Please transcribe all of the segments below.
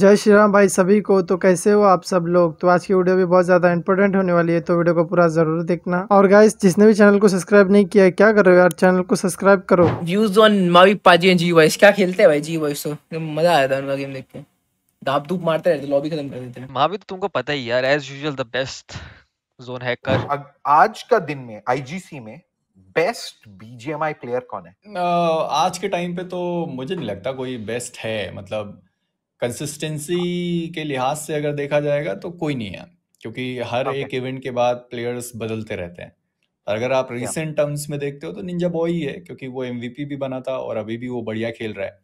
जय श्री राम भाई सभी को तो कैसे हो आप सब लोग तो आज की वीडियो भी बहुत ज़्यादा इंपॉर्टेंट होने वाली है तो वीडियो को पूरा जरूर देखना और गाइस जिसने भी चैनल को सब्सक्राइब नहीं किया है क्या कर रहे हो यार चैनल को सब्सक्राइब करो व्यूज ऑन मावी पाजी जी वॉइस क्या खेलते हैं भाई जी वॉइस तो? तो मजा आया था उनका गेम देख के दाप धूप मारते रहते लॉबी खत्म कर देते मावी तो तुमको पता ही यार as usual the best zone hacker आज का दिन में आईजीसी में बेस्ट बीजेएमआई प्लेयर कौन है आज के टाइम पे तो मुझे नहीं लगता कोई बेस्ट है मतलब कंसिस्टेंसी के लिहाज से अगर देखा जाएगा तो कोई नहीं है क्योंकि हर एक इवेंट के बाद प्लेयर्स बदलते रहते हैं अगर आप रिसेंट टर्म्स में देखते हो तो निंजा बॉय ही है क्योंकि वो एमवीपी भी बना था और अभी भी वो बढ़िया खेल रहा है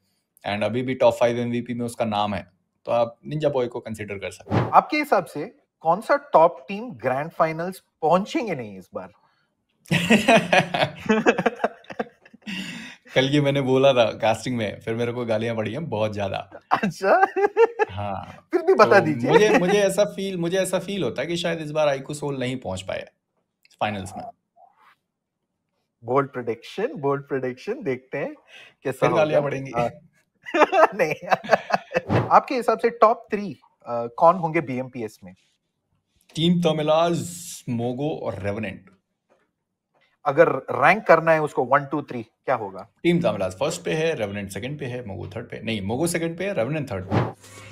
एंड अभी भी टॉप फाइव एमवीपी में उसका नाम है तो आप निंजा बॉय को कंसिडर कर सकते हैं आपके हिसाब से कौन सा टॉप टीम ग्रैंड फाइनल्स पहुंचेंगे नहीं इस बार कल ये मैंने बोला था कास्टिंग में फिर मेरे को गालियां पड़ी हैं बहुत ज्यादा अच्छा हाँ फिर भी बता तो दीजिए मुझे मुझे ऐसा फील मुझे ऐसा फील होता है कि शायद इस बार आईकू सोल नहीं पहुंच पाया फाइनल्स में बोल्ड प्रोडिक्शन बोल्ड प्रोडिक्शन देखते हैं कैसे गालियां पड़ेंगी हाँ। नहीं आपके हिसाब से टॉप थ्री कौन होंगे बीएमपीएस में टीम तमिलाज मोगो और रेवनेंट अगर रैंक करना है उसको वन टू थ्री क्या होगा टीम जामराज फर्स्ट पे है रेवनेंट सेकंड पे है मोगो थर्ड पे नहीं मोगो सेकंड पे है रेवनेंट थर्ड पे